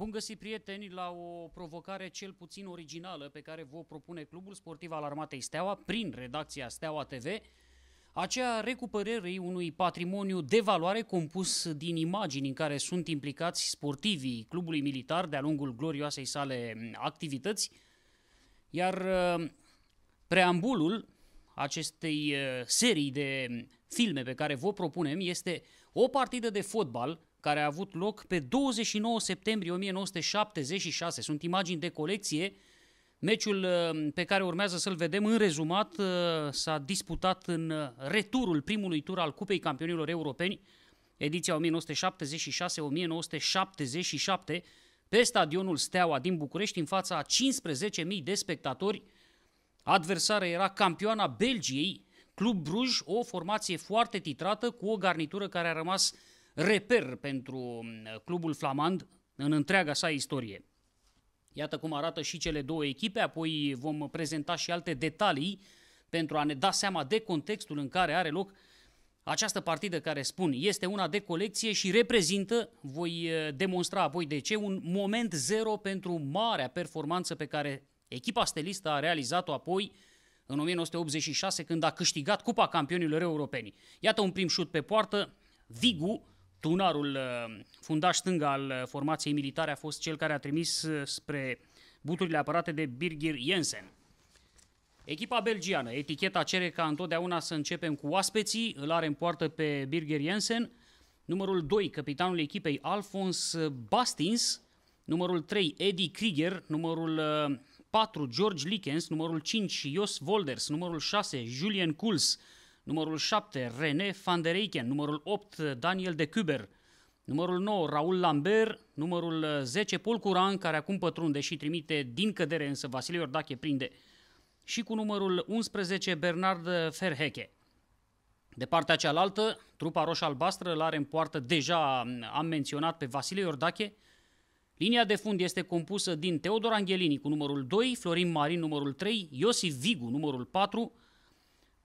Bun găsit, prieteni, la o provocare cel puțin originală pe care vă propune Clubul Sportiv al Armatei Steaua prin redacția Steaua TV, aceea recuperării unui patrimoniu de valoare compus din imagini în care sunt implicați sportivii clubului militar de-a lungul glorioasei sale activități, iar uh, preambulul acestei uh, serii de filme pe care vă propunem este o partidă de fotbal – care a avut loc pe 29 septembrie 1976. Sunt imagini de colecție. Meciul uh, pe care urmează să-l vedem în rezumat uh, s-a disputat în uh, returul primului tur al Cupei Campionilor Europeni, ediția 1976-1977, pe stadionul Steaua din București, în fața a 15.000 de spectatori. Adversară era campioana Belgiei, Club Bruj, o formație foarte titrată, cu o garnitură care a rămas uh, reper pentru mm, clubul flamand în întreaga sa istorie. Iată cum arată și cele două echipe, apoi vom prezenta și alte detalii pentru a ne da seama de contextul în care are loc această partidă care, spun, este una de colecție și reprezintă, voi demonstra apoi de ce, un moment zero pentru marea performanță pe care echipa stelistă a realizat-o apoi în 1986 când a câștigat Cupa Campionilor Europeni. Iată un prim șut pe poartă, Vigu tunarul uh, fundaș stânga al uh, formației militare a fost cel care a trimis uh, spre buturile apărate de Birgir Jensen. Echipa belgiană, eticheta cere ca întotdeauna să începem cu oaspeții, îl are în poartă pe Birger Jensen, numărul 2, capitanul echipei Alfons Bastins, numărul 3, Eddie Krieger, numărul 4, George Likens, numărul 5, Jos Volders, numărul 6, Julian Kuls, numărul 7 René van der Eycken, numărul 8 Daniel de Kuber, numărul 9 Raul Lambert, numărul 10 uh, Paul Curan, care acum pătrunde și trimite din cădere, însă Vasile Iordache prinde, și cu numărul 11 Bernard Ferheche. De partea cealaltă, trupa roș-albastră îl are în poartă, deja mm, am menționat pe Vasile Iordache, Linia de fund este compusă din Teodor Angelini cu numărul 2, Florin Marin numărul 3, Iosif Vigu numărul 4,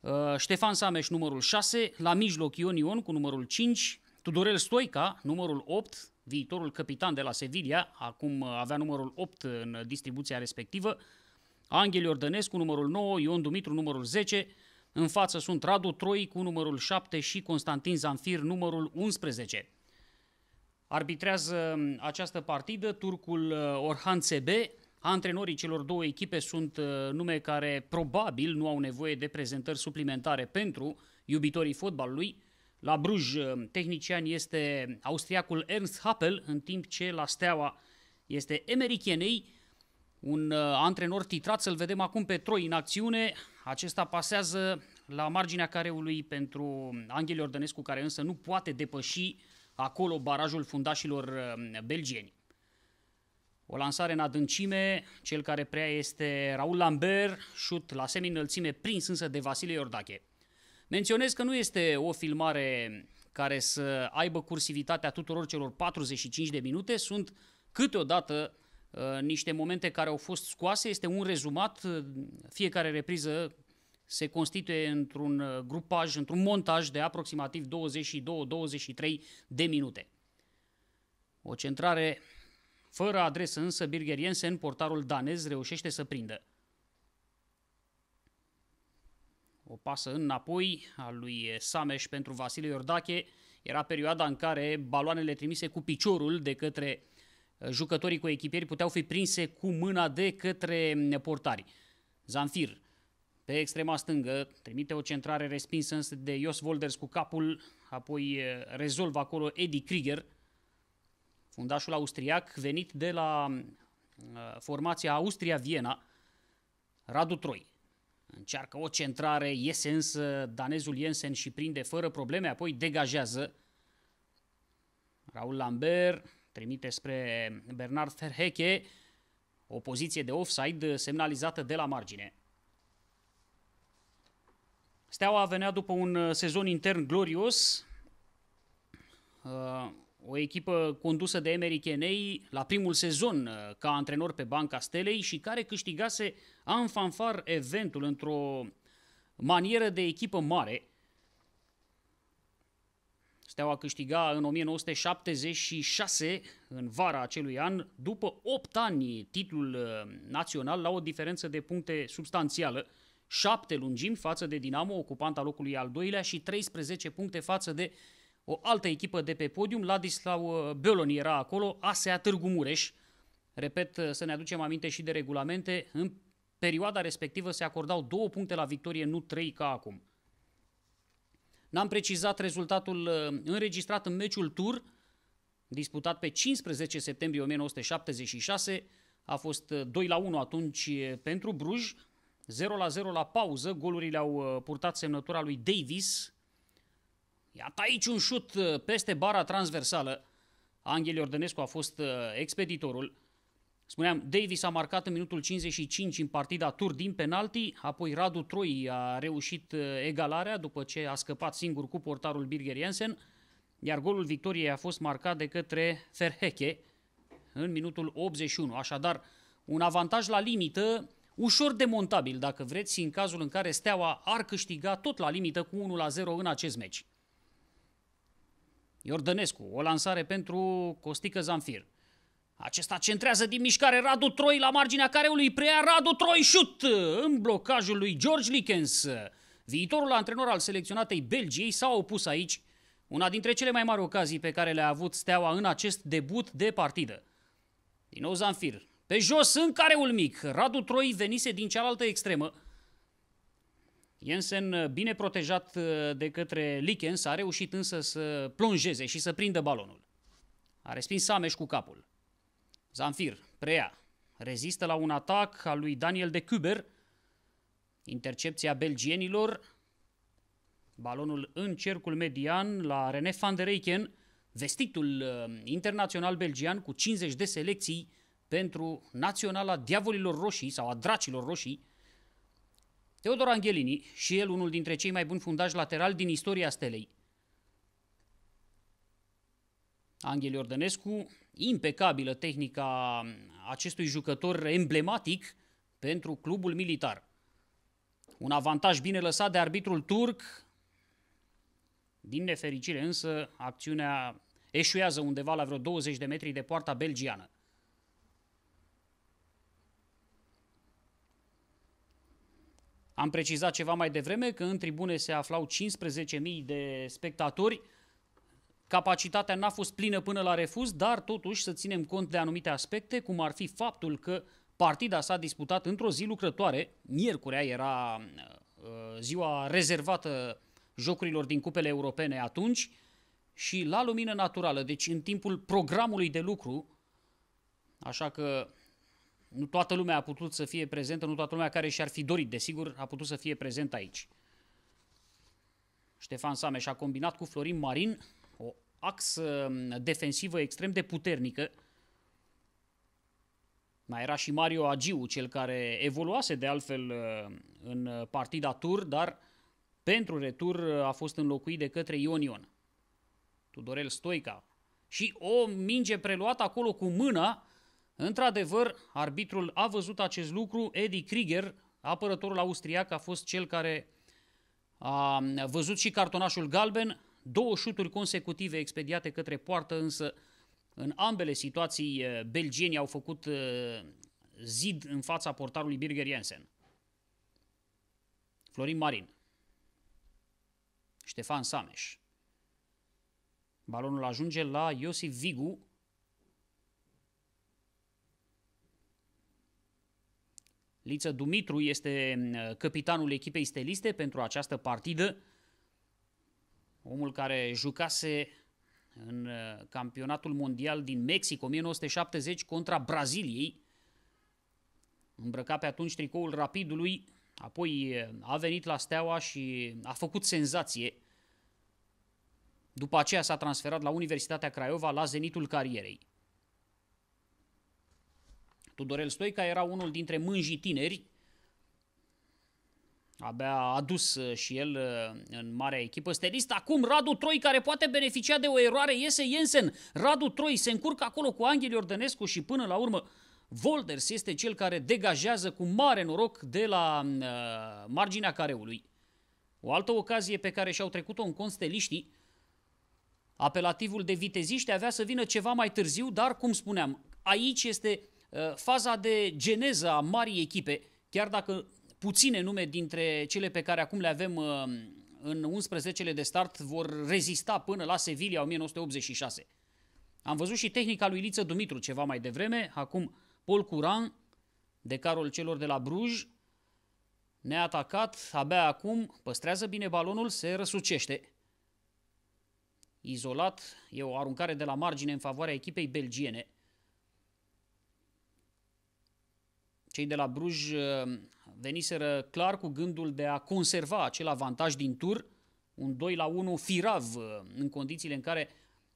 Uh, Ștefan Sameș numărul 6, la mijloc Ion Ion cu numărul 5, Tudorel Stoica numărul 8, viitorul capitan de la Sevilla, acum uh, avea numărul 8 în distribuția respectivă, Anghel Iordănescu numărul 9, Ion Dumitru numărul 10, în față sunt Radu Troi cu numărul 7 și Constantin Zanfir numărul 11. Arbitrează um, această partidă turcul uh, Orhan Sebe, Antrenorii celor două echipe sunt uh, nume care probabil nu au nevoie de prezentări suplimentare pentru iubitorii fotbalului. La Bruj, uh, tehnician este austriacul Ernst Happel, în timp ce la Steaua este Emeric Ienei, un uh, antrenor titrat, să-l vedem acum pe Troi în acțiune. Acesta pasează la marginea careului pentru Anghel Ordănescu, care însă nu poate depăși acolo barajul fundașilor belgieni. O lansare în adâncime, cel care prea este Raul Lambert, șut la semi înălțime prins însă de Vasile Iordache. Menționez că nu este o filmare care să aibă cursivitatea tuturor celor 45 de minute, sunt câteodată uh, niște momente care au fost scoase, este un rezumat, fiecare repriză se constituie într-un uh, grupaj, într-un montaj de aproximativ 22-23 de minute. O centrare fără adresă însă, Birger Jensen, portarul danez, reușește să prindă. O pasă înapoi a lui Sameș pentru Vasile Iordache. Era perioada în care baloanele trimise cu piciorul de către eh, jucătorii cu echipieri puteau fi prinse cu mâna de către eh, portari. Zanfir, pe extrema stângă, trimite o centrare respinsă de Jos Volders cu capul, apoi eh, rezolvă acolo Eddie Krieger, fundașul austriac venit de la uh, formația Austria-Viena, Radu Troi. Încearcă o centrare, iese însă danezul Jensen și prinde fără probleme, apoi degajează. Raul Lambert trimite spre Bernard Ferheche, o poziție de offside semnalizată de la margine. Steaua venea după un uh, sezon intern glorios, uh, o echipă condusă de Emery Kenei la primul sezon uh, ca antrenor pe banca Stelei și care câștigase în fanfar eventul într-o manieră de echipă mare. Steaua câștiga în 1976, în vara acelui an, după 8 ani titlul uh, național la o diferență de puncte substanțială, 7 lungimi față de Dinamo, ocupanta locului al doilea și 13 puncte față de o altă echipă de pe podium, Ladislau uh, Belon era acolo, ASEA Târgu Mureș. Repet, uh, să ne aducem aminte și de regulamente, în perioada respectivă se acordau două puncte la victorie, nu trei ca acum. N-am precizat rezultatul uh, înregistrat în meciul tur, disputat pe 15 septembrie 1976, a fost 2 la 1 atunci pentru Bruj, 0 la 0 la pauză, golurile au purtat semnătura lui Davis, Iată aici un șut uh, peste bara transversală. Angel Iordănescu a fost uh, expeditorul. Spuneam, Davis a marcat în minutul 55 în partida tur din penalti, apoi Radu Troi a reușit uh, egalarea după ce a scăpat singur cu portarul Birger Jensen, iar golul victoriei a fost marcat de către Ferheche în minutul 81. Așadar, un avantaj la limită, ușor demontabil dacă vreți, în cazul în care Steaua ar câștiga tot la limită cu 1-0 în acest meci. Iordănescu, o lansare pentru Costică Zamfir. Acesta centrează din mișcare Radu Troi la marginea careului, preia Radu Troi șut în blocajul lui George Likens. Viitorul antrenor al selecționatei Belgiei s-a opus aici, una dintre cele mai mari ocazii pe care le-a avut Steaua în acest debut de partidă. Din nou Zanfir, pe jos în careul mic, Radu Troi venise din cealaltă extremă, Jensen, uh, bine protejat uh, de către Likens, a reușit însă să plonjeze și să prindă balonul. A respins Sameș cu capul. Zamfir preia. Rezistă la un atac al lui Daniel de Kuber. Intercepția belgienilor. Balonul în cercul median la René van der Eiken, vestitul uh, internațional belgian cu 50 de selecții pentru naționala diavolilor roșii sau a dracilor roșii, Teodor Angelini, și el unul dintre cei mai buni fundași laterali din istoria stelei. Angel Iordănescu, impecabilă tehnica acestui jucător emblematic pentru clubul militar. Un avantaj bine lăsat de arbitrul turc, din nefericire însă acțiunea eșuează undeva la vreo 20 de metri de poarta belgiană. Am precizat ceva mai devreme că în tribune se aflau 15.000 de spectatori. Capacitatea n-a fost plină până la refuz, dar totuși să ținem cont de anumite aspecte, cum ar fi faptul că partida s-a disputat într-o zi lucrătoare, miercurea era uh, ziua rezervată jocurilor din cupele europene atunci, și la lumină naturală, deci în timpul programului de lucru, așa că nu toată lumea a putut să fie prezentă, nu toată lumea care și-ar fi dorit, desigur, a putut să fie prezentă aici. Ștefan Sameș a combinat cu Florin Marin o axă mm, defensivă extrem de puternică. Mai era și Mario Agiu, cel care evoluase de altfel mm, în partida tur, dar pentru retur mm, a fost înlocuit de către Ion Ion. Tudorel Stoica. Și o minge preluată acolo cu mâna Într-adevăr, arbitrul a văzut acest lucru, Eddie Krieger, apărătorul austriac, a fost cel care a văzut și cartonașul galben, două șuturi consecutive expediate către poartă, însă în ambele situații eh, belgienii au făcut eh, zid în fața portarului Birger Jensen. Florin Marin. Ștefan Sameș. Balonul ajunge la Iosif Vigu, Liță Dumitru este mm, capitanul echipei steliste pentru această partidă. Omul care jucase în mm, campionatul mondial din Mexic 1970 contra Braziliei. Îmbrăca pe atunci tricoul rapidului, apoi mm, a venit la Steaua și a făcut senzație. După aceea s-a transferat la Universitatea Craiova la zenitul carierei. Tudorel Stoica era unul dintre mânjii tineri, abia adus uh, și el uh, în marea echipă stelist. Acum Radu Troi, care poate beneficia de o eroare, iese Jensen. Radu Troi se încurcă acolo cu Anghel Iordănescu și până la urmă Volders este cel care degajează cu mare noroc de la uh, marginea careului. O altă ocazie pe care și-au trecut-o în consteliștii, apelativul de viteziști avea să vină ceva mai târziu, dar, cum spuneam, aici este Eh, faza de geneză a marii echipe, chiar dacă puține nume dintre cele pe care acum le avem eh, în 11-le de start vor rezista până la Sevilla 1986. Am văzut și tehnica lui Liță Dumitru ceva mai devreme, acum Paul Curan, de carol celor de la Bruj, ne-a atacat, abia acum păstrează bine balonul, se răsucește. Izolat, e o aruncare de la margine în favoarea echipei belgiene. Cei de la Bruj uh, veniseră clar cu gândul de a conserva acel avantaj din tur, un 2 la 1 firav uh, în condițiile în care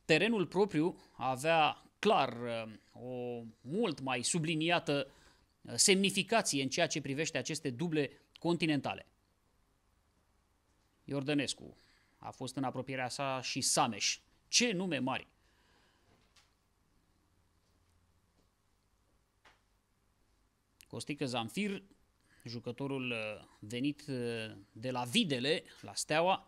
terenul propriu avea clar uh, o mult mai subliniată semnificație în ceea ce privește aceste duble continentale. Iordănescu a fost în apropierea sa și Sameș. Ce nume mari! Costică Zamfir, jucătorul uh, venit uh, de la Videle, la Steaua.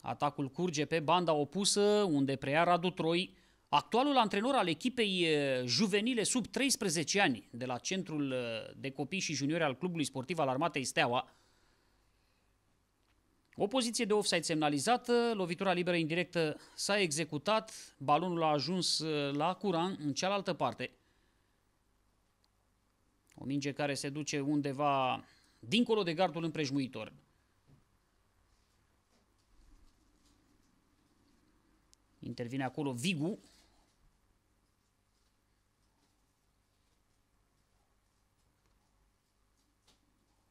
Atacul curge pe banda opusă, unde preia Radu Troi, actualul antrenor al echipei uh, juvenile sub 13 ani de la Centrul de Copii și Juniori al Clubului Sportiv al Armatei Steaua. O poziție de offside semnalizată, lovitura liberă indirectă s-a executat, balonul a ajuns la curan în cealaltă parte – o minge care se duce undeva dincolo de gardul împrejmuitor. Intervine acolo Vigu.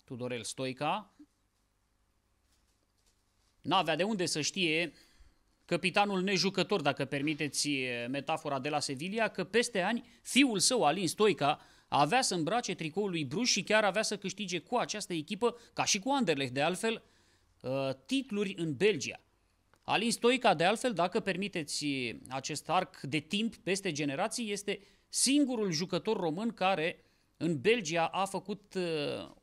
Tudorel Stoica. N-avea de unde să știe capitanul nejucător, dacă permiteți metafora de la Sevilla, că peste ani fiul său, Alin Stoica, avea să îmbrace tricoul lui Bruș și chiar avea să câștige cu această echipă, ca și cu Anderlecht de altfel, uh, titluri în Belgia. Alin Stoica, de altfel, dacă permiteți uh, acest arc de timp peste generații, este singurul jucător român care în Belgia a făcut uh,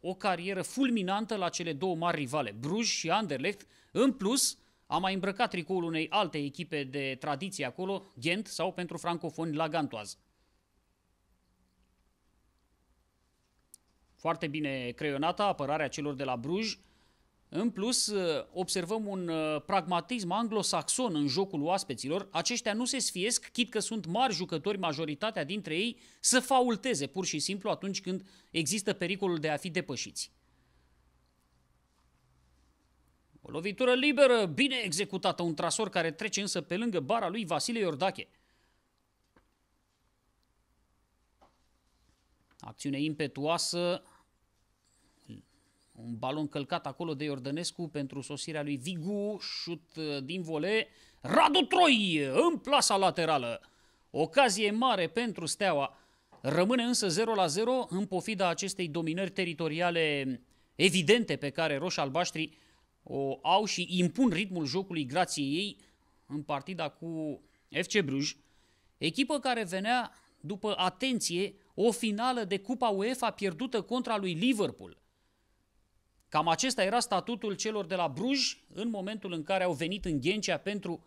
o carieră fulminantă la cele două mari rivale, Bruj și Anderlecht. În plus, a mai îmbrăcat tricoul unei alte echipe de tradiție acolo, Ghent sau pentru francofoni la Gantoază. foarte bine creionată apărarea celor de la Bruj. În plus, uh, observăm un uh, pragmatism anglosaxon în jocul oaspeților. Aceștia nu se sfiesc, chit că sunt mari jucători, majoritatea dintre ei, să faulteze pur și simplu atunci când există pericolul de a fi depășiți. O lovitură liberă, bine executată, un trasor care trece însă pe lângă bara lui Vasile Iordache – Acțiune impetuoasă, un balon călcat acolo de Iordănescu pentru sosirea lui Vigu, șut uh, din vole, Radu Troi în plasa laterală. Ocazie mare pentru Steaua. Rămâne însă 0 la 0 în pofida acestei dominări teritoriale evidente pe care roș o au și impun ritmul jocului grației ei în partida cu FC Bruj, echipă care venea după atenție, o finală de Cupa UEFA pierdută contra lui Liverpool. Cam acesta era statutul celor de la Bruj în momentul în care au venit în Ghencea pentru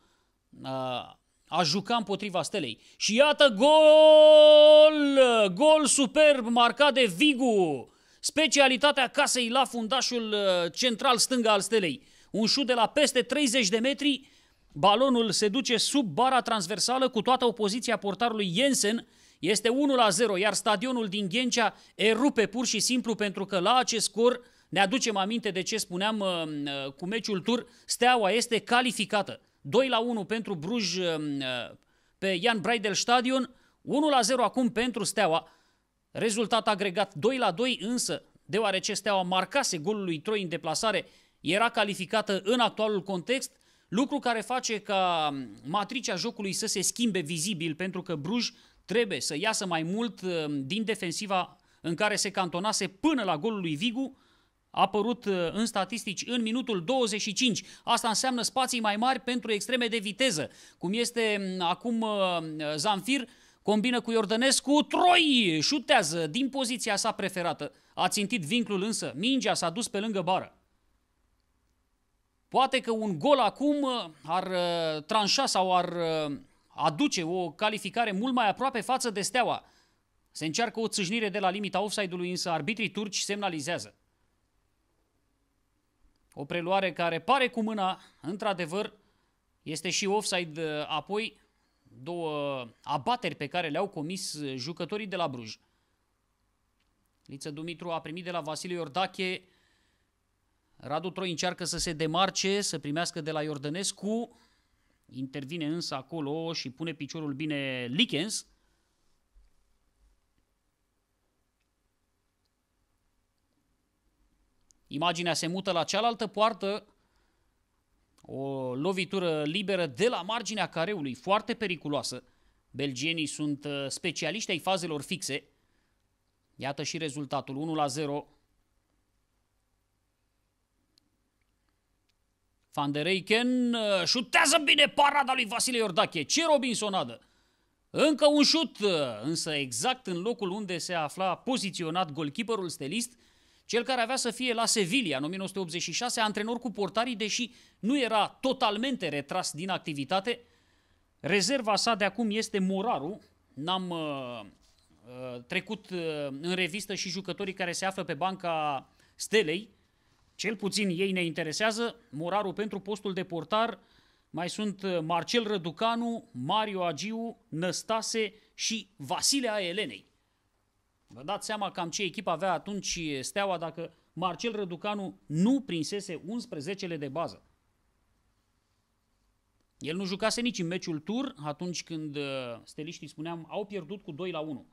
a, uh, a juca împotriva stelei. Și iată gol! Gol superb marcat de Vigu! Specialitatea casei la fundașul uh, central stânga al stelei. Un șut de la peste 30 de metri, balonul se duce sub bara transversală cu toată opoziția portarului Jensen, este 1 la 0, iar stadionul din Ghencea erupe pur și simplu pentru că la acest scor ne aducem aminte de ce spuneam uh, uh, cu meciul tur, Steaua este calificată. 2 la 1 pentru Bruj uh, pe Jan Braidel Stadion, 1 la 0 acum pentru Steaua. Rezultat agregat 2 la 2 însă, deoarece Steaua marcase golul lui Troi în deplasare, era calificată în actualul context, lucru care face ca matricea jocului să se schimbe vizibil pentru că Bruj trebuie să iasă mai mult uh, din defensiva în care se cantonase până la golul lui Vigu, a apărut uh, în statistici în minutul 25. Asta înseamnă spații mai mari pentru extreme de viteză, cum este mm, acum uh, Zanfir, combină cu Iordănescu, Troi șutează din poziția sa preferată. A țintit vinclul însă, mingea s-a dus pe lângă bară. Poate că un gol acum ar tranșa sau ar aduce o calificare mult mai aproape față de Steaua. Se încearcă o țâșnire de la limita offside-ului, însă arbitrii turci semnalizează. O preluare care pare cu mâna, într-adevăr, este și offside uh, apoi două abateri pe care le-au comis uh, jucătorii de la Bruj. Liță Dumitru a primit de la Vasile Iordache Radu Troi încearcă să se demarce, să primească de la Iordănescu. Intervine însă acolo și pune piciorul bine Likens. Imaginea se mută la cealaltă poartă. O lovitură liberă de la marginea careului, foarte periculoasă. Belgienii sunt uh, specialiști ai fazelor fixe. Iată și rezultatul 1 la 0 Van der Reiken uh, șutează bine parada lui Vasile Iordache. Ce Robinsonadă! Încă un șut, uh, însă exact în locul unde se afla poziționat golkeeperul stelist, cel care avea să fie la Sevilla în 1986, antrenor cu portarii, deși nu era totalmente retras din activitate. Rezerva sa de acum este Moraru. N-am uh, uh trecut uh, în revistă și jucătorii care se află pe banca Stelei, cel puțin ei ne interesează. Moraru pentru postul de portar mai sunt uh, Marcel Răducanu, Mario Agiu, Năstase și Vasile Aelenei. Vă dați seama cam ce echipă avea atunci Steaua dacă Marcel Răducanu nu prinsese 11-le de bază. El nu jucase nici în meciul tur, atunci când uh, steliștii, spuneam, au pierdut cu 2 la 1.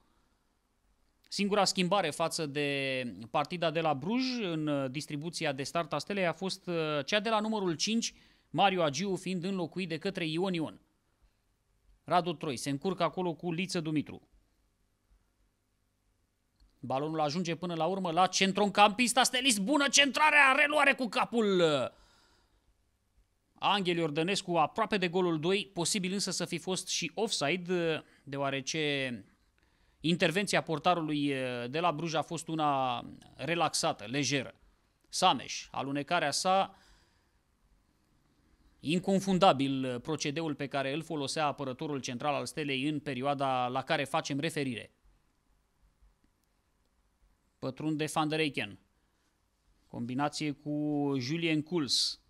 Singura schimbare față de partida de la Bruj în uh, distribuția de start a stelei a fost uh, cea de la numărul 5, Mario Agiu fiind înlocuit de către Ion Ion. Radu Troi se încurcă acolo cu Liță Dumitru. Balonul ajunge până la urmă la centroncampista Stelis. Bună centrarea, reluare cu capul! Anghel Iordănescu aproape de golul 2, posibil însă să fi fost și offside, uh, deoarece Intervenția portarului de la Bruj a fost una relaxată, lejeră. Sameș, alunecarea sa, inconfundabil procedeul pe care îl folosea apărătorul central al stelei în perioada la care facem referire. de Van der Eyken, combinație cu Julien Kuls.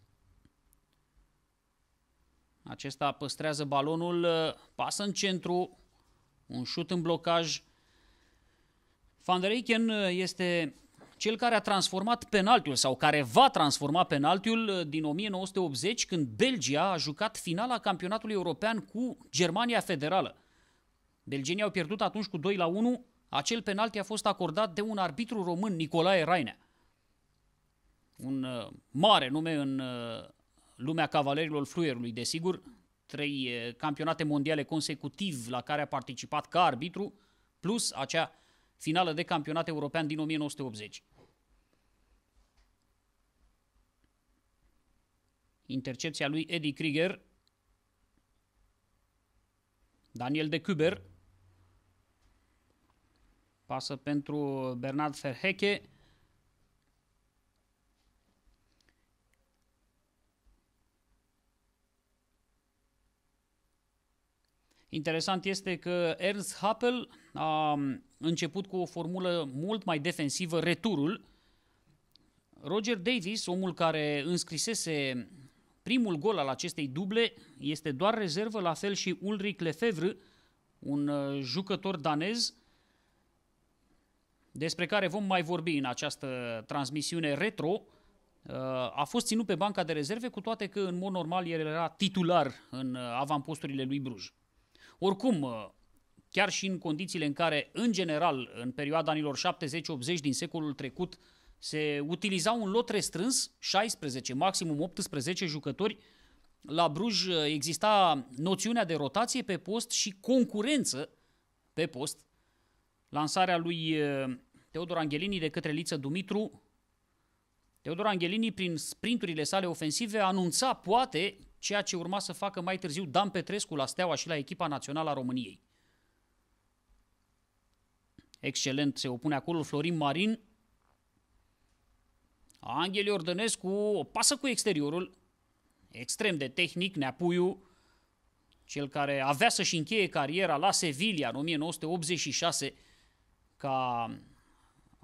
Acesta păstrează balonul, pasă în centru, un șut în blocaj. Van der Eiken uh, este cel care a transformat penaltiul sau care va transforma penaltiul uh, din 1980 când Belgia a jucat finala campionatului european cu Germania Federală. Belgenii au pierdut atunci cu 2 la 1, acel penalti a fost acordat de un arbitru român, Nicolae Rainea. Un uh, mare nume în lumea cavalerilor fluierului, desigur, trei eh, campionate mondiale consecutiv la care a participat ca arbitru, plus acea finală de campionat european din 1980. Intercepția lui Eddie Krieger, Daniel de Kuber, pasă pentru Bernard Verhecke, Interesant este că Ernst Happel a um, început cu o formulă mult mai defensivă, returul. Roger Davis, omul care înscrisese primul gol al acestei duble, este doar rezervă, la fel și Ulrich Lefevre, un uh, jucător danez, despre care vom mai vorbi în această transmisiune retro, uh, a fost ținut pe banca de rezerve, cu toate că în mod normal el era titular în uh, avamposturile lui Bruges. Oricum, uh, chiar și în condițiile în care, în general, în perioada anilor 70-80 din secolul trecut, se utiliza un lot restrâns, 16, maximum 18 jucători, la Bruj uh, exista noțiunea de rotație pe post și concurență pe post. Lansarea lui uh, Teodor Angelini de către Liță Dumitru. Teodor Angelini, prin sprinturile sale ofensive, anunța poate ceea ce urma să facă mai târziu Dan Petrescu la Steaua și la echipa națională a României. Excelent, se opune acolo Florin Marin. Anghel Iordănescu o pasă cu exteriorul, extrem de tehnic, Neapuiu, cel care avea să-și încheie cariera la Sevilla în 1986 ca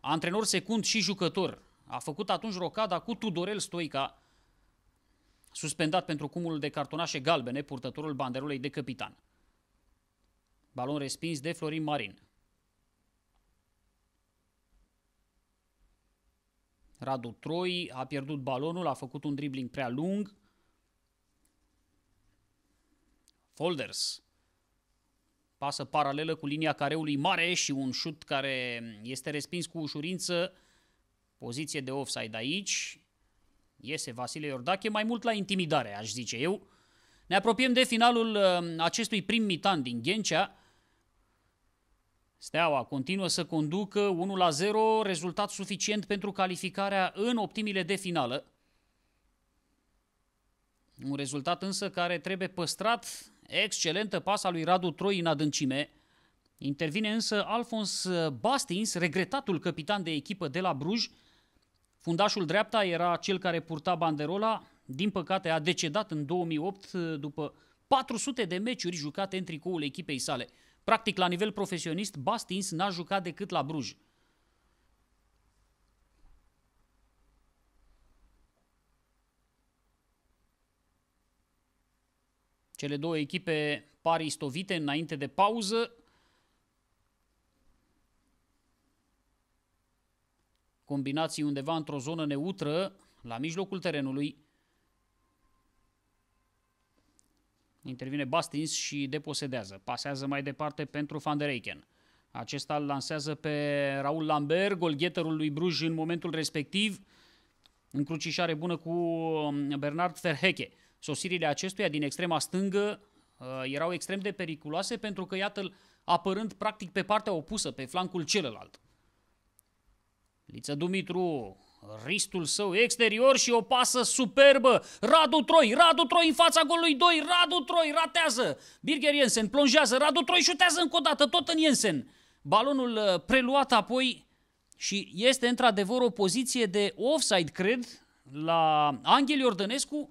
antrenor secund și jucător. A făcut atunci rocada cu Tudorel Stoica, suspendat pentru cumul de cartonașe galbene purtătorul banderolei de capitan. Balon respins de Florin Marin. Radu Troi a pierdut balonul, a făcut un dribling prea lung. Folders. Pasă paralelă cu linia careului mare și un șut care este respins cu ușurință. Poziție de offside aici iese Vasile Iordache, mai mult la intimidare, aș zice eu. Ne apropiem de finalul uh, acestui prim mitan din Ghencea. Steaua continuă să conducă 1-0, rezultat suficient pentru calificarea în optimile de finală. Un rezultat însă care trebuie păstrat, excelentă pasa lui Radu Troi în adâncime. Intervine însă Alfons Bastins, regretatul capitan de echipă de la Bruj, Fundașul dreapta era cel care purta banderola, din păcate a decedat în 2008 eh, după 400 de meciuri jucate în tricoul echipei sale. Practic, la nivel profesionist, Bastins n-a jucat decât la Bruj. Cele două echipe par istovite înainte de pauză. combinații undeva într-o zonă neutră, la mijlocul terenului. Intervine Bastins și deposedează. Pasează mai departe pentru Van der Eyken. Acesta îl lansează pe Raul Lambert, golgheterul lui Bruj în momentul respectiv. Încrucișare bună cu um, Bernard Ferheche. Sosirile acestuia din extrema stângă uh, erau extrem de periculoase pentru că, iată-l, apărând practic pe partea opusă, pe flancul celălalt. Liță Dumitru, ristul său exterior și o pasă superbă. Radu Troi, Radu Troi în fața golului 2, Radu Troi ratează. Birger Jensen plonjează, Radu Troi șutează încă o dată, tot în Jensen. Balonul uh, preluat apoi și este într-adevăr o poziție de offside, cred, la Anghel Iordănescu.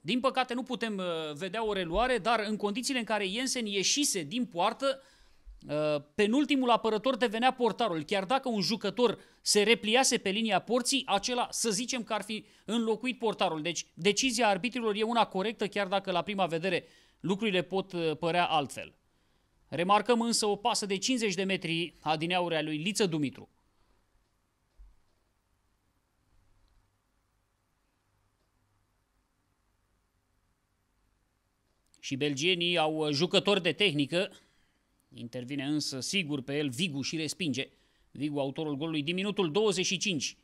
Din păcate nu putem uh, vedea o reluare, dar în condițiile în care Jensen ieșise din poartă, Uh, penultimul apărător devenea portarul. Chiar dacă un jucător se repliase pe linia porții, acela să zicem că ar fi înlocuit portarul. Deci decizia arbitrilor e una corectă, chiar dacă la prima vedere lucrurile pot uh, părea altfel. Remarcăm însă o pasă de 50 de metri a dineaurea lui Liță Dumitru. Și belgienii au uh, jucători de tehnică, Intervine însă sigur pe el Vigu și respinge. Vigu, autorul golului din minutul 25.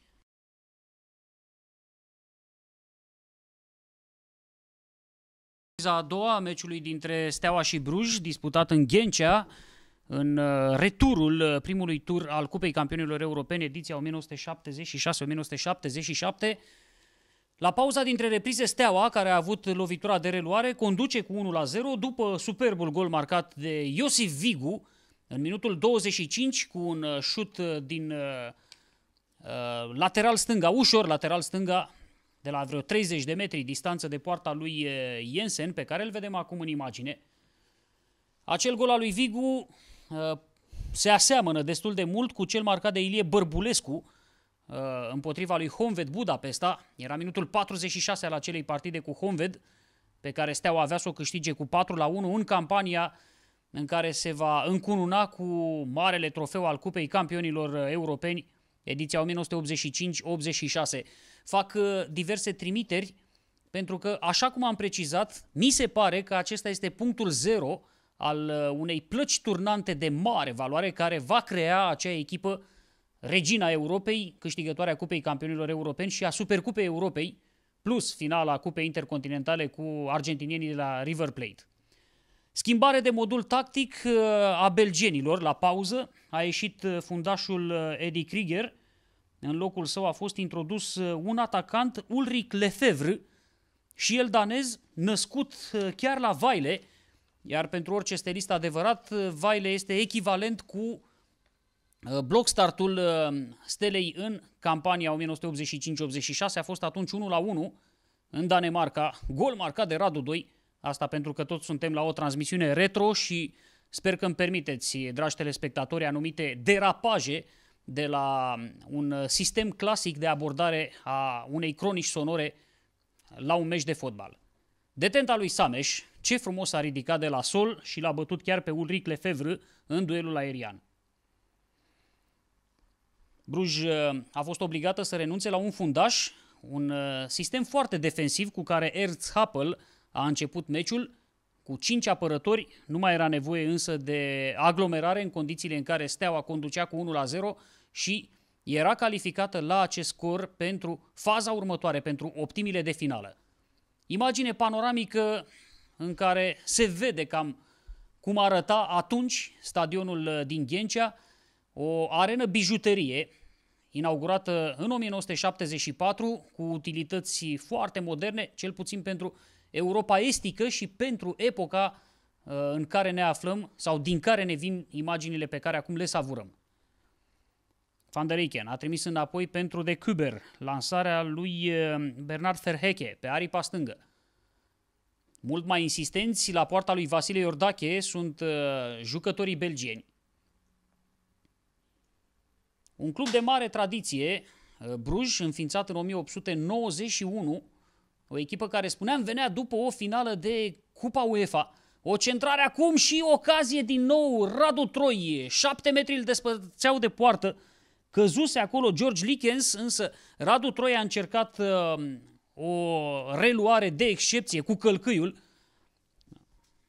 a doua a meciului dintre Steaua și Bruj, disputat în Ghencea, în uh, returul uh, primului tur al Cupei Campionilor Europene, ediția 1976-1977, la pauza dintre reprize, Steaua, care a avut lovitura de reluare, conduce cu 1 0 după superbul gol marcat de Iosif Vigu în minutul 25 cu un uh, șut din uh, uh, lateral stânga, ușor lateral stânga, de la vreo 30 de metri distanță de poarta lui uh, Jensen, pe care îl vedem acum în imagine. Acel gol al lui Vigu uh, se aseamănă destul de mult cu cel marcat de Ilie Bărbulescu, Uh, împotriva lui Honved Budapesta. Era minutul 46 al acelei partide cu Honved, pe care Steaua avea să o câștige cu 4 la 1 în campania în care se va încununa cu marele trofeu al Cupei Campionilor Europeni, ediția 1985-86. Fac uh, diverse trimiteri pentru că, așa cum am precizat, mi se pare că acesta este punctul zero al uh, unei plăci turnante de mare valoare care va crea acea echipă regina Europei, câștigătoarea Cupei Campionilor Europeni și a Supercupei Europei, plus finala Cupei Intercontinentale cu argentinienii de la River Plate. Schimbare de modul tactic uh, a belgenilor la pauză. A ieșit uh, fundașul uh, Eddie Krieger. În locul său a fost introdus un atacant, Ulrich Lefevre, și el danez, născut chiar la Vaile, iar pentru orice stelist adevărat, Vaile este echivalent cu Uh, startul uh, Stelei în campania 1985-86 a fost atunci 1 la 1 în Danemarca, gol marcat de Radu 2, asta pentru că toți suntem la o transmisiune retro și sper că îmi permiteți, dragi telespectatori, anumite derapaje de la un sistem clasic de abordare a unei cronici sonore la un meci de fotbal. Detenta lui Sameș, ce frumos a ridicat de la sol și l-a bătut chiar pe Ulrich Lefevre în duelul aerian. Bruj uh, a fost obligată să renunțe la un fundaș, un uh, sistem foarte defensiv cu care Ernst Happel a început meciul. Cu cinci apărători nu mai era nevoie însă de aglomerare în condițiile în care Steaua conducea cu 1 la 0 și era calificată la acest scor pentru faza următoare, pentru optimile de finală. Imagine panoramică în care se vede cam cum arăta atunci stadionul uh, din Ghencea, o arenă bijuterie inaugurată în 1974 cu utilități foarte moderne, cel puțin pentru Europa estică și pentru epoca uh, în care ne aflăm sau din care ne vin imaginile pe care acum le savurăm. Van der Eycken a trimis înapoi pentru de Kuber lansarea lui uh, Bernard Ferheche pe aripa stângă. Mult mai insistenți la poarta lui Vasile Iordache sunt uh, jucătorii belgieni. Un club de mare tradiție, uh, Bruj, înființat în 1891, o echipă care, spuneam, venea după o finală de Cupa UEFA. O centrare acum și ocazie din nou, Radu Troie, șapte metri îl despărțeau de poartă, căzuse acolo George Likens, însă Radu Troie a încercat uh, o reluare de excepție cu călcâiul.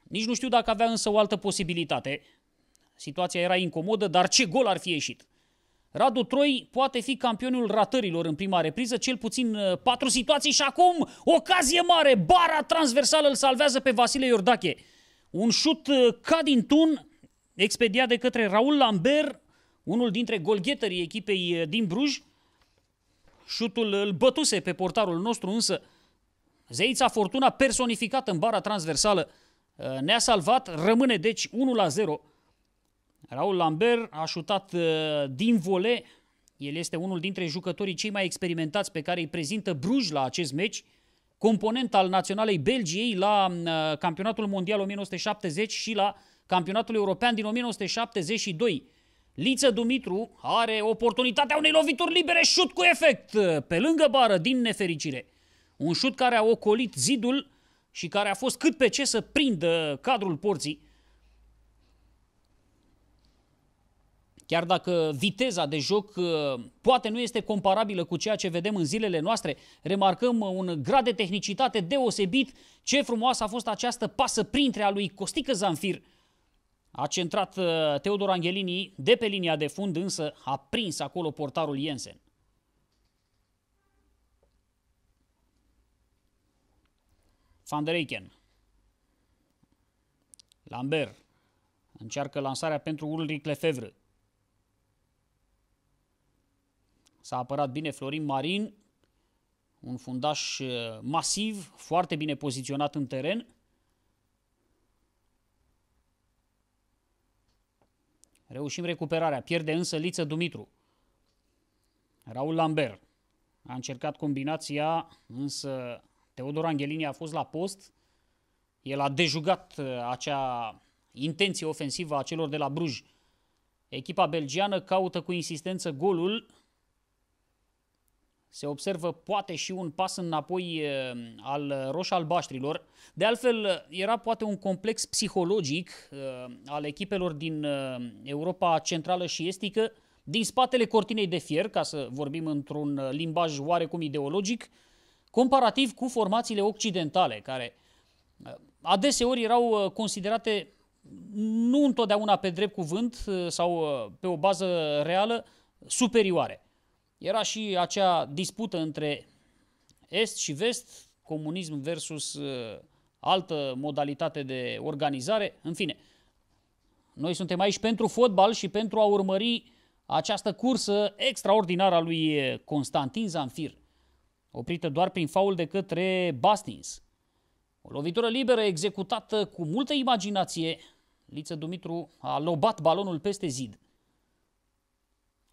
Nici nu știu dacă avea însă o altă posibilitate. Situația era incomodă, dar ce gol ar fi ieșit? Radu Troi poate fi campionul ratărilor în prima repriză, cel puțin uh, patru situații și acum ocazie mare, bara transversală îl salvează pe Vasile Iordache. Un șut uh, ca din tun, expediat de către Raul Lambert, unul dintre golgheterii echipei uh, din Bruj. Șutul îl bătuse pe portarul nostru, însă Zeița Fortuna personificată în bara transversală ne-a salvat, rămâne deci 1 la 0 Raul Lambert a șutat uh, din vole. El este unul dintre jucătorii cei mai experimentați pe care îi prezintă Bruj la acest meci, component al Naționalei Belgiei la uh, Campionatul Mondial 1970 și la Campionatul European din 1972. Liță Dumitru are oportunitatea unei lovituri libere, șut cu efect, uh, pe lângă bară, din nefericire. Un șut care a ocolit zidul și care a fost cât pe ce să prindă cadrul porții. Chiar dacă viteza de joc uh, poate nu este comparabilă cu ceea ce vedem în zilele noastre, remarcăm un grad de tehnicitate deosebit. Ce frumoasă a fost această pasă printre a lui Costică Zanfir. A centrat uh, Teodor Angelini de pe linia de fund, însă a prins acolo portarul Jensen. Van der Eiken. Lambert încearcă lansarea pentru Ulrich Lefevre. S-a apărat bine Florin Marin, un fundaș eh, masiv, foarte bine poziționat în teren. Reușim recuperarea. Pierde însă Liță Dumitru. Raul Lambert a încercat combinația, însă Teodor Angelini a fost la post. El a dejugat eh, acea intenție ofensivă a celor de la Bruj. Echipa belgiană caută cu insistență golul se observă poate și un pas înapoi al roșalbaștrilor. De altfel, era poate un complex psihologic al echipelor din Europa Centrală și Estică, din spatele cortinei de fier, ca să vorbim într-un limbaj oarecum ideologic, comparativ cu formațiile occidentale, care adeseori erau considerate nu întotdeauna pe drept cuvânt sau pe o bază reală, superioare. Era și acea dispută între Est și Vest, comunism versus uh, altă modalitate de organizare. În fine, noi suntem aici pentru fotbal și pentru a urmări această cursă extraordinară a lui uh, Constantin Zanfir, oprită doar prin faul de către Bastins. O lovitură liberă executată cu multă imaginație, Liță Dumitru a lobat balonul peste zid.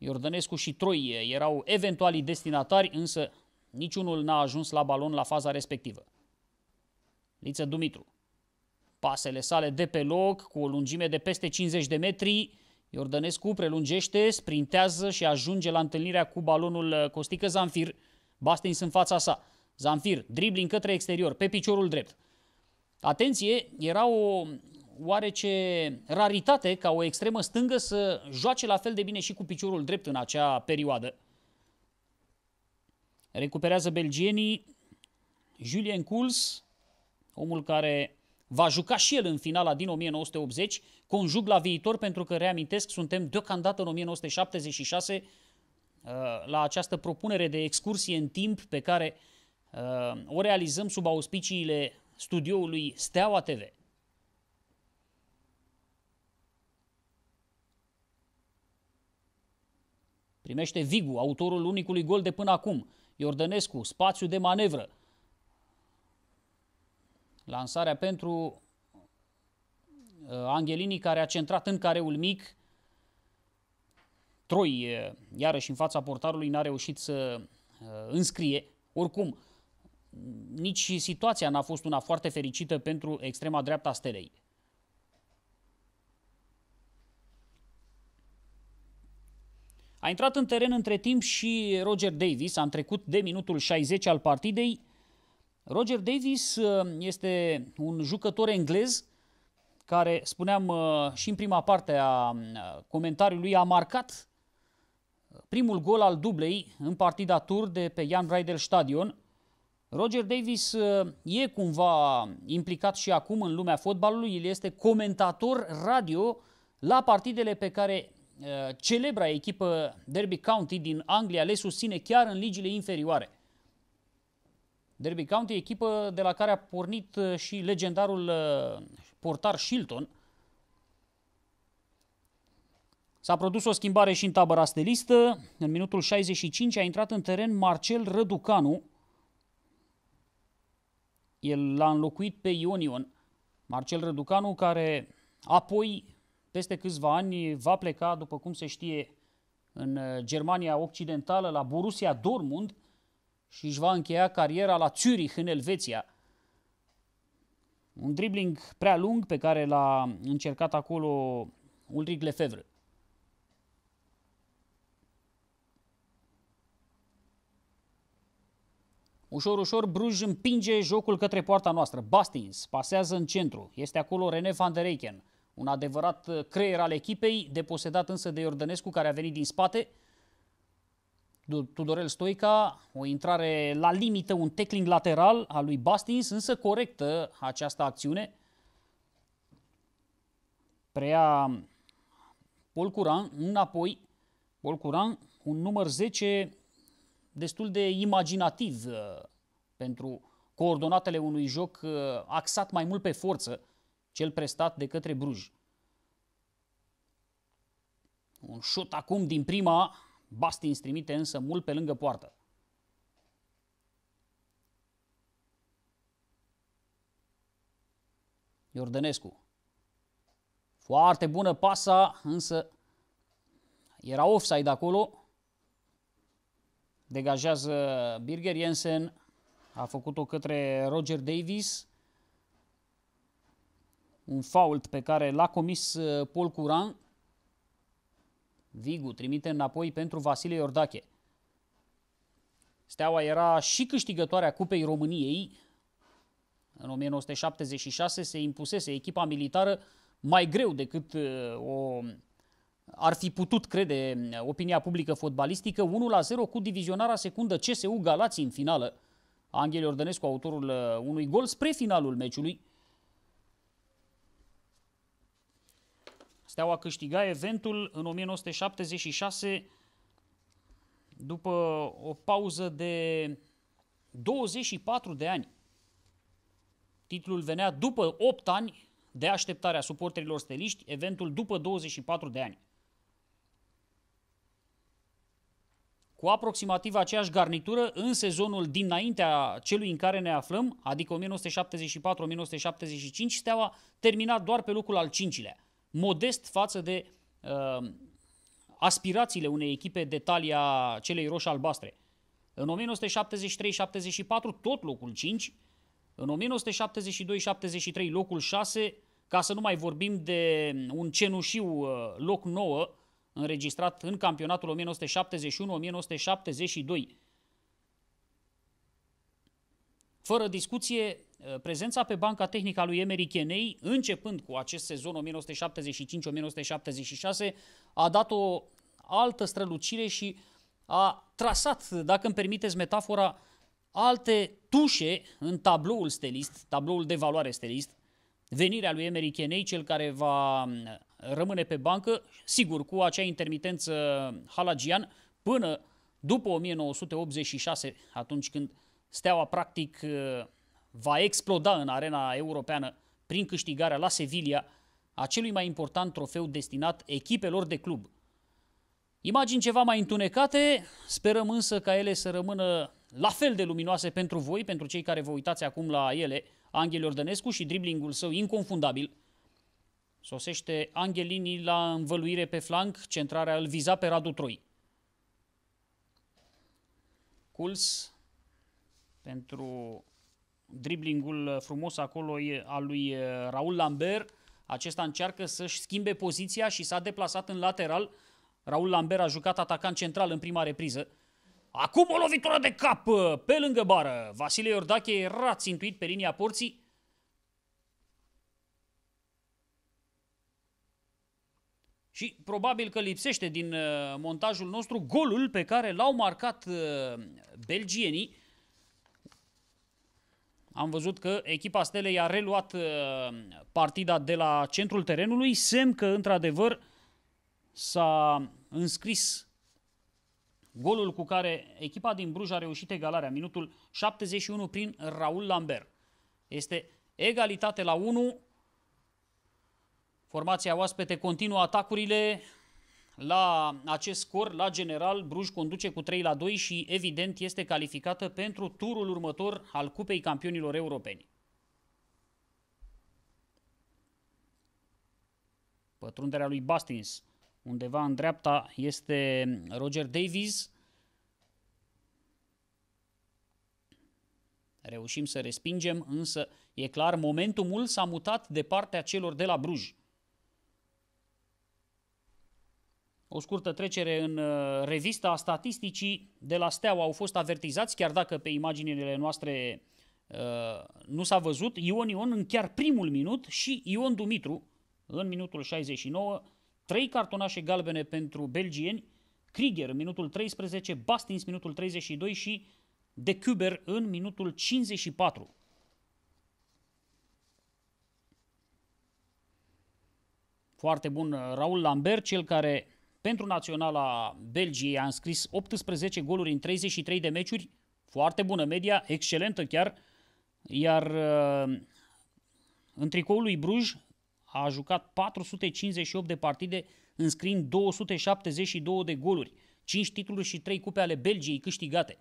Iordănescu și Troie erau eventualii destinatari, însă niciunul n-a ajuns la balon la faza respectivă. Liță Dumitru. Pasele sale de pe loc, cu o lungime de peste 50 de metri, Iordănescu prelungește, sprintează și ajunge la întâlnirea cu balonul uh, Costică Zanfir, Bastins în fața sa. Zanfir, dribling către exterior, pe piciorul drept. Atenție, era o oarece raritate ca o extremă stângă să joace la fel de bine și cu piciorul drept în acea perioadă. Recuperează belgienii Julien Kuls, omul care va juca și el în finala din 1980, conjug la viitor pentru că, reamintesc, suntem deocamdată în 1976 uh, la această propunere de excursie în timp pe care uh, o realizăm sub auspiciile studioului Steaua TV. Primește Vigu, autorul unicului gol de până acum. Iordănescu, spațiu de manevră. Lansarea pentru uh, Angelini care a centrat în careul mic. Troi, uh, iarăși în fața portarului, n-a reușit să uh, înscrie. Oricum, nici situația n-a fost una foarte fericită pentru extrema dreapta Stelei. A intrat în teren între timp și Roger Davis, A trecut de minutul 60 al partidei. Roger Davis uh, este un jucător englez care, spuneam uh, și în prima parte a uh, comentariului, a marcat primul gol al dublei în partida tur de pe Jan Breidel Stadion. Roger Davis e cumva implicat și acum în lumea fotbalului, el este comentator radio la partidele pe care Eh, celebra echipă Derby County din Anglia le susține chiar în ligile inferioare. Derby County, echipă de la care a pornit eh, și legendarul eh, portar Shilton. S-a produs o schimbare și în tabăra stelistă. În minutul 65 a intrat în teren Marcel Răducanu. El l-a înlocuit pe Ionion. Marcel Răducanu care apoi peste câțiva ani va pleca, după cum se știe, în uh, Germania Occidentală, la Borussia Dortmund și își va încheia cariera la Zürich, în Elveția. Un dribling prea lung pe care l-a încercat acolo Ulrich Lefebvre. Ușor, ușor, Bruj împinge jocul către poarta noastră. Bastins pasează în centru. Este acolo René van der Eycken. Un adevărat uh, creier al echipei, deposedat însă de Iordănescu care a venit din spate. Tudorel Stoica, o intrare la limită, un tackling lateral al lui Bastins, însă corectă această acțiune. Preia Curan, înapoi. Curan, un număr 10 destul de imaginativ uh, pentru coordonatele unui joc uh, axat mai mult pe forță cel prestat de către Bruj. Un șut acum din prima, Bastins trimite însă mult pe lângă poartă. Iordănescu. Foarte bună pasa, însă era offside acolo. Degajează Birger Jensen, a făcut-o către Roger Davis un fault pe care l-a comis uh, Paul Curan. Vigu trimite înapoi pentru Vasile Iordache. Steaua era și câștigătoarea Cupei României. În 1976 se impusese echipa militară mai greu decât uh, o ar fi putut crede uh, opinia publică fotbalistică, 1 0 cu divizionarea secundă CSU Galați în finală. Anghel Ordănescu, autorul unui gol spre finalul meciului, Steaua câștiga eventul în 1976 după o pauză de 24 de ani. Titlul venea după 8 ani de așteptarea suporterilor steliști, eventul după 24 de ani. Cu aproximativ aceeași garnitură, în sezonul dinaintea celui în care ne aflăm, adică 1974-1975, Steaua termina doar pe locul al cincilea modest față de uh, aspirațiile unei echipe de talia celei roșii-albastre. În 1973-74 tot locul 5, în 1972-73 locul 6, ca să nu mai vorbim de un cenușiu uh, loc 9 înregistrat în campionatul 1971-1972. Fără discuție, eh, prezența pe banca tehnică a lui Emery Chenei, începând cu acest sezon 1975-1976, a dat o altă strălucire și a trasat, dacă îmi permiteți metafora, alte tușe în tabloul stelist, tabloul de valoare stelist, venirea lui Emery Chenei, cel care va eh, rămâne pe bancă, sigur, cu acea intermitență halagian, până după 1986, atunci când uh, Steaua practic uh, va exploda în arena europeană prin câștigarea la Sevilla a celui mai important trofeu destinat echipelor de club. Imagini ceva mai întunecate, sperăm însă ca ele să rămână la fel de luminoase pentru voi, pentru cei care vă uitați acum la ele, Anghel Iordănescu și driblingul său inconfundabil. Sosește Angelini la învăluire pe flanc, centrarea îl viza pe Radu Troi. Culs pentru driblingul frumos acolo al lui Raul Lambert. Acesta încearcă să-și schimbe poziția și s-a deplasat în lateral. Raul Lambert a jucat atacant central în prima repriză. Acum o lovitură de cap pe lângă bară. Vasile Iordache era țintuit pe linia porții. Și probabil că lipsește din montajul nostru golul pe care l-au marcat belgienii am văzut că echipa Stelei a reluat uh, partida de la centrul terenului, semn că într-adevăr s-a înscris golul cu care echipa din Bruj a reușit egalarea, minutul 71 prin Raul Lambert. Este egalitate la 1, formația oaspete continuă atacurile, la acest scor, la general, Bruj conduce cu 3 la 2 și evident este calificată pentru turul următor al Cupei Campionilor Europeni. Pătrunderea lui Bastins, undeva în dreapta, este Roger Davies. Reușim să respingem, însă e clar, momentumul s-a mutat de partea celor de la Bruges. o scurtă trecere în uh, revista statisticii de la Steaua au fost avertizați, chiar dacă pe imaginile noastre uh, nu s-a văzut, Ion Ion în chiar primul minut și Ion Dumitru în minutul 69, trei cartonașe galbene pentru belgieni, Krieger în minutul 13, Bastins minutul 32 și De Kuber în minutul 54. Foarte bun uh, Raul Lambert, cel care pentru naționala Belgiei a înscris 18 goluri în 33 de meciuri, foarte bună media, excelentă chiar, iar uh, în tricoul lui Bruj a jucat 458 de partide, înscrind 272 de goluri, 5 titluri și 3 cupe ale Belgiei câștigate.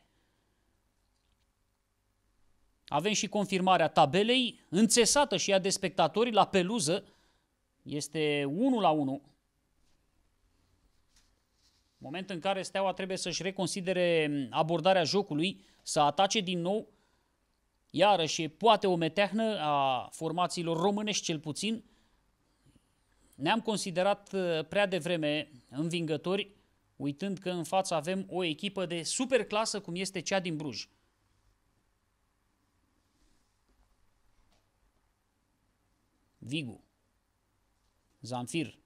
Avem și confirmarea tabelei, înțesată și ea de spectatori la peluză, este 1 la 1 Moment în care Steaua trebuie să-și reconsidere mm, abordarea jocului, să atace din nou, iarăși poate o meteahnă a formațiilor românești cel puțin. Ne-am considerat uh, prea devreme învingători, uitând că în față avem o echipă de superclasă cum este cea din Bruj. Vigu, Zamfir,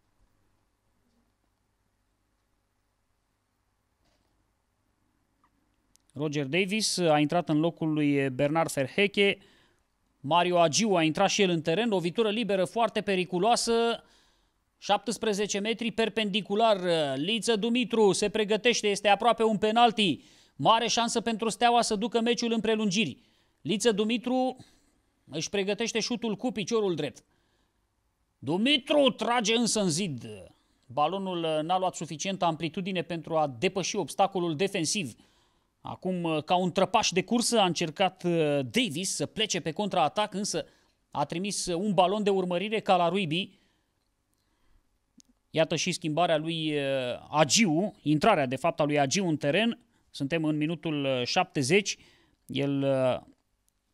Roger Davis a intrat în locul lui Bernard Ferheche. Mario Agiu a intrat și el în teren. Lovitură liberă foarte periculoasă. 17 metri perpendicular. Liță Dumitru se pregătește, este aproape un penalti. Mare șansă pentru Steaua să ducă meciul în prelungiri. Liță Dumitru își pregătește șutul cu piciorul drept. Dumitru trage însă în zid. Balonul n-a luat suficientă amplitudine pentru a depăși obstacolul defensiv. Acum, uh, ca un trăpaș de cursă, a încercat uh, Davis să plece pe contraatac, însă a trimis uh, un balon de urmărire ca la Ruibi. Iată și schimbarea lui Agiu, intrarea de fapt a lui Agiu în teren. Suntem în minutul 70. El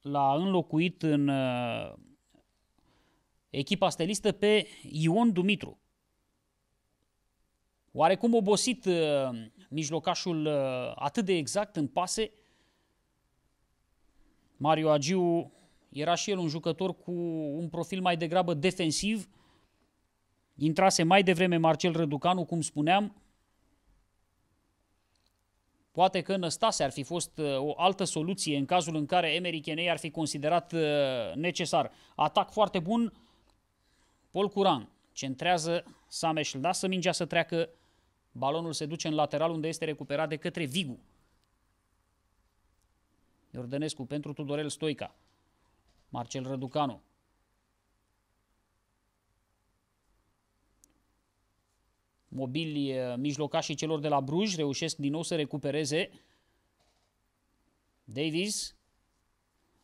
l-a înlocuit în echipa stelistă pe Ion Dumitru. Oarecum obosit mijlocașul uh, atât de exact în pase. Mario Agiu era și el un jucător cu un profil mai degrabă defensiv. Intrase mai devreme Marcel Răducanu, cum spuneam. Poate că Năstase ar fi fost uh, o altă soluție în cazul în care Emery Chenei ar fi considerat uh, necesar. Atac foarte bun. Paul Curan centrează Sameș, lasă mingea să treacă Balonul se duce în lateral unde este recuperat de către Vigu. Iordănescu pentru Tudorel Stoica. Marcel Răducanu. Mobili eh, mijlocașii celor de la Bruj reușesc din nou să recupereze. Davis.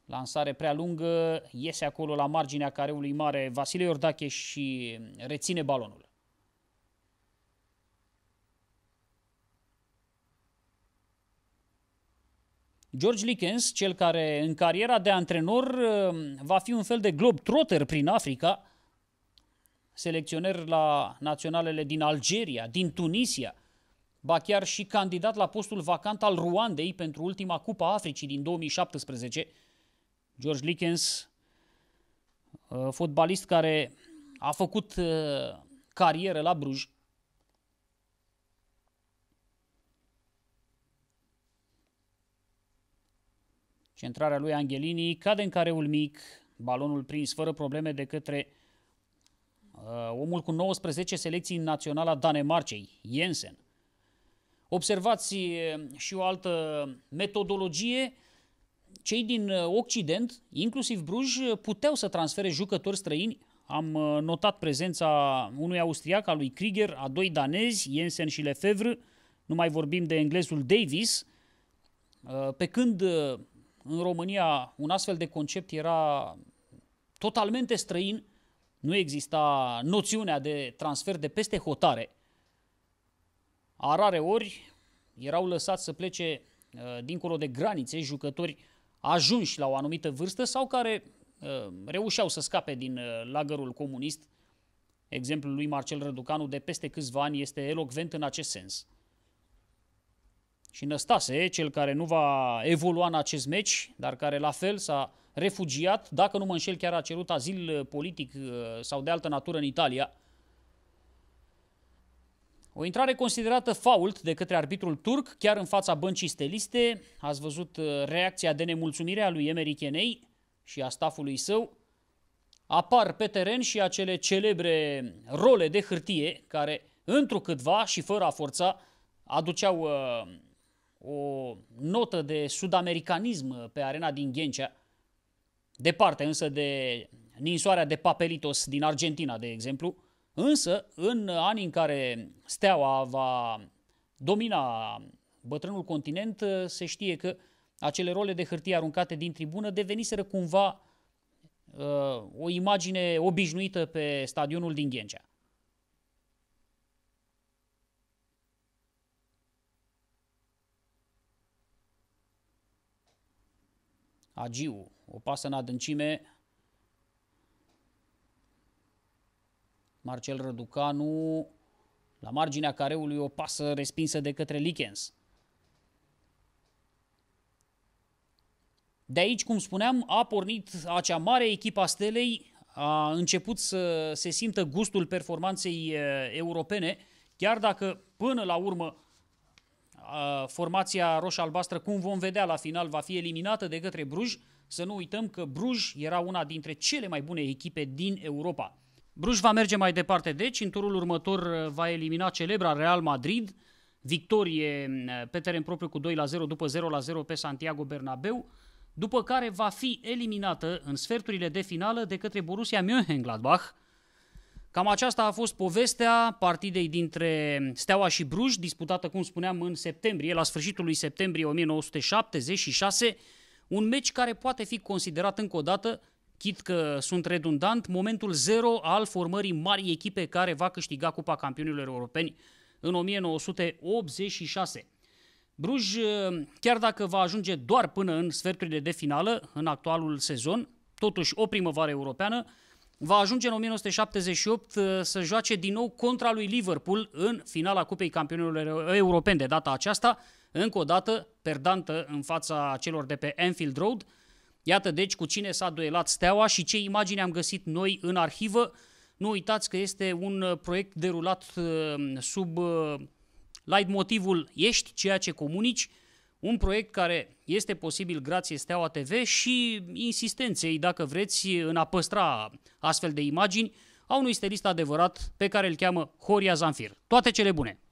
Lansare prea lungă. Iese acolo la marginea careului mare Vasile Iordache și eh, reține balonul. George Likens, cel care în cariera de antrenor uh, va fi un fel de globetrotter prin Africa, selecționer la naționalele din Algeria, din Tunisia, ba chiar și candidat la postul vacant al Ruandei pentru ultima Cupa Africii din 2017. George Likens, uh, fotbalist care a făcut uh, carieră la Bruges. Centrarea lui Angelini cade în careul mic, balonul prins fără probleme de către uh, omul cu 19 selecții naționale a Danemarcei, Jensen. Observați uh, și o altă metodologie. Cei din uh, Occident, inclusiv Bruj, puteau să transfere jucători străini. Am uh, notat prezența unui austriac, al lui Krieger, a doi danezi, Jensen și Lefevre, nu mai vorbim de englezul Davis, pe când în România un astfel de concept era totalmente străin, nu exista noțiunea de transfer de peste hotare. A rare ori erau lăsați să plece uh, dincolo de granițe jucători ajunși la o anumită vârstă sau care uh, reușeau să scape din uh, lagărul comunist. Exemplul lui Marcel Răducanu de peste câțiva ani este elocvent în acest sens și Năstase, cel care nu va evolua în acest meci, dar care la fel s-a refugiat, dacă nu mă înșel chiar a cerut azil uh, politic uh, sau de altă natură în Italia. O intrare considerată fault de către arbitrul turc, chiar în fața băncii steliste. Ați văzut uh, reacția de nemulțumire a lui Emery Chenei și a stafului său. Apar pe teren și acele celebre role de hârtie care, întrucâtva și fără a forța, aduceau uh, o notă de sudamericanism pe arena din Ghencea, departe însă de ninsoarea de Papelitos din Argentina, de exemplu, însă în anii în care Steaua va domina bătrânul continent, se știe că acele role de hârtie aruncate din tribună deveniseră cumva uh, o imagine obișnuită pe stadionul din Ghencea. agiu, o pasă în adâncime, Marcel Răducanu, la marginea careului o pasă respinsă de către Lichens. De aici, cum spuneam, a pornit acea mare echipa Stelei, a început să se simtă gustul performanței eh, europene, chiar dacă până la urmă formația roș albastră cum vom vedea la final, va fi eliminată de către Bruj. Să nu uităm că Bruj era una dintre cele mai bune echipe din Europa. Bruj va merge mai departe, deci în turul următor uh, va elimina celebra Real Madrid, victorie uh, pe teren propriu cu 2 la 0 după 0 la 0 pe Santiago Bernabeu, după care va fi eliminată în sferturile de finală de către Borussia Mönchengladbach, Cam aceasta a fost povestea partidei dintre Steaua și Bruj, disputată, cum spuneam, în septembrie, la sfârșitul lui septembrie 1976, un meci care poate fi considerat încă o dată, chit că sunt redundant, momentul zero al formării marii echipe care va câștiga Cupa Campionilor Europeni în 1986. Bruj, chiar dacă va ajunge doar până în sferturile de finală, în actualul sezon, totuși o primăvară europeană, va ajunge în 1978 uh, să joace din nou contra lui Liverpool în finala Cupei Campionilor Europeni de data aceasta, încă o dată perdantă în fața celor de pe Anfield Road. Iată deci cu cine s-a duelat Steaua și ce imagini am găsit noi în arhivă. Nu uitați că este un uh, proiect derulat uh, sub light motivul Ești ceea ce comunici, un proiect care este posibil grație Steaua TV și insistenței, dacă vreți, în a păstra astfel de imagini a unui stelist adevărat pe care îl cheamă Horia Zanfir. Toate cele bune!